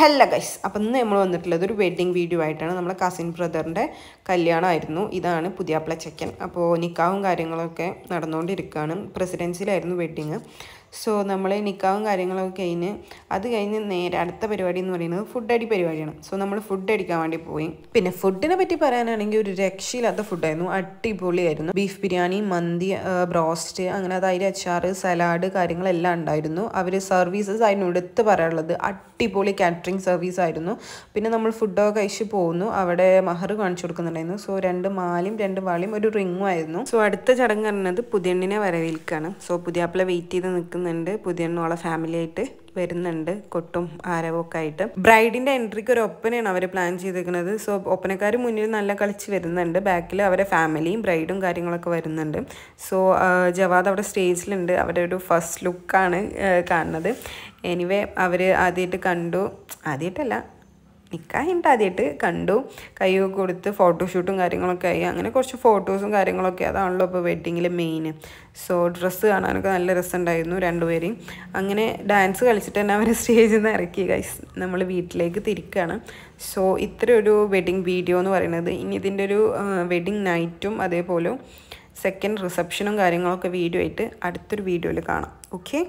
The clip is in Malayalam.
ഹെല്ല ഗൈസ് അപ്പം ഇന്ന് നമ്മൾ വന്നിട്ടുള്ളത് ഒരു വെഡ്ഡിങ് വീഡിയോ ആയിട്ടാണ് നമ്മളെ കസിൻ ബ്രദറിൻ്റെ കല്യാണമായിരുന്നു ഇതാണ് പുതിയാപ്ല ചെക്കൻ അപ്പോൾ നിക്കാവും കാര്യങ്ങളൊക്കെ നടന്നുകൊണ്ടിരിക്കുകയാണ് പ്രസിഡൻസിലായിരുന്നു വെഡ്ഡിങ് സോ നമ്മൾ നിക്കാവും കാര്യങ്ങളൊക്കെ കഴിഞ്ഞ് അത് കഴിഞ്ഞ് നേരെ അടുത്ത പരിപാടി എന്ന് പറയുന്നത് ഫുഡ് അടി പരിപാടിയാണ് സോ നമ്മൾ ഫുഡ് അടിക്കാൻ വേണ്ടി പോയി പിന്നെ ഫുഡിനെ പറ്റി പറയാനാണെങ്കിൽ ഒരു രക്ഷയില്ലാത്ത ഫുഡായിരുന്നു അടിപൊളിയായിരുന്നു ബീഫ് ബിരിയാണി മന്തി ബ്രോസ്റ്റ് അങ്ങനെ അതായത് അച്ചാർ സലാഡ് കാര്യങ്ങളെല്ലാം ഉണ്ടായിരുന്നു അവർ സർവീസസ് ആയിരുന്നു എടുത്ത് പറയാനുള്ളത് അടിപൊളി കാറ്ററിങ് സർവീസ് ആയിരുന്നു പിന്നെ നമ്മൾ ഫുഡൊക്കെ കഴിച്ച് പോകുന്നു അവിടെ മഹർ കാണിച്ചു കൊടുക്കുന്നുണ്ടായിരുന്നു സോ രണ്ട് മാലയും രണ്ട് വാളിയും ഒരു റിങ്ങും ആയിരുന്നു സോ അടുത്ത ചടങ്ങ് പറഞ്ഞത് പുതിയണ്ണിനെ വരവേൽക്കാണ് സോ പുതിയാപ്പിളെ വെയിറ്റ് ചെയ്ത് നിൽക്കുന്നു നടക്കുന്നുണ്ട് ഫാമിലി ആയിട്ട് വരുന്നുണ്ട് കൊട്ടും ആരവൊക്കെ ആയിട്ട് ബ്രൈഡിന്റെ എൻട്രിക്ക് ഒരു ഒപ്പനയാണ് അവർ പ്ലാൻ ചെയ്തിരിക്കുന്നത് സോ ഒപ്പനക്കാർ മുന്നിൽ നല്ല കളിച്ച് വരുന്നുണ്ട് ബാക്കിൽ അവരെ ഫാമിലിയും ബ്രൈഡും കാര്യങ്ങളൊക്കെ വരുന്നുണ്ട് സോ ജവാദ് അവിടെ സ്റ്റേജിലുണ്ട് അവരുടെ ഒരു ഫസ്റ്റ് ലുക്കാണ് കാണുന്നത് എനിവേ അവർ ആദ്യമായിട്ട് കണ്ടു ആദ്യമായിട്ടല്ല നിൽക്കാനായിട്ട് ആദ്യമായിട്ട് കണ്ടു കൈയൊക്കെ കൊടുത്ത് ഫോട്ടോഷൂട്ടും കാര്യങ്ങളൊക്കെ ആയി അങ്ങനെ കുറച്ച് ഫോട്ടോസും കാര്യങ്ങളൊക്കെ അതാണല്ലോ ഇപ്പോൾ വെഡ്ഡിങ്ങിൽ മെയിൻ സോ ഡ്രസ്സ് കാണാനൊക്കെ നല്ല രസമുണ്ടായിരുന്നു രണ്ടുപേരെയും അങ്ങനെ ഡാൻസ് കളിച്ചിട്ട് തന്നെ അവർ സ്റ്റേജിൽ നിന്ന് ഇറക്കി ഗൈസ് നമ്മൾ വീട്ടിലേക്ക് തിരിക്കുകയാണ് സോ ഇത്ര ഒരു വെഡ്ഡിങ് വീഡിയോ എന്ന് പറയുന്നത് ഇനി ഇതിൻ്റെ ഒരു വെഡ്ഡിങ് നൈറ്റും അതേപോലെ സെക്കൻഡ് റിസപ്ഷനും കാര്യങ്ങളൊക്കെ വീഡിയോ ആയിട്ട് അടുത്തൊരു വീഡിയോയിൽ കാണാം ഓക്കെ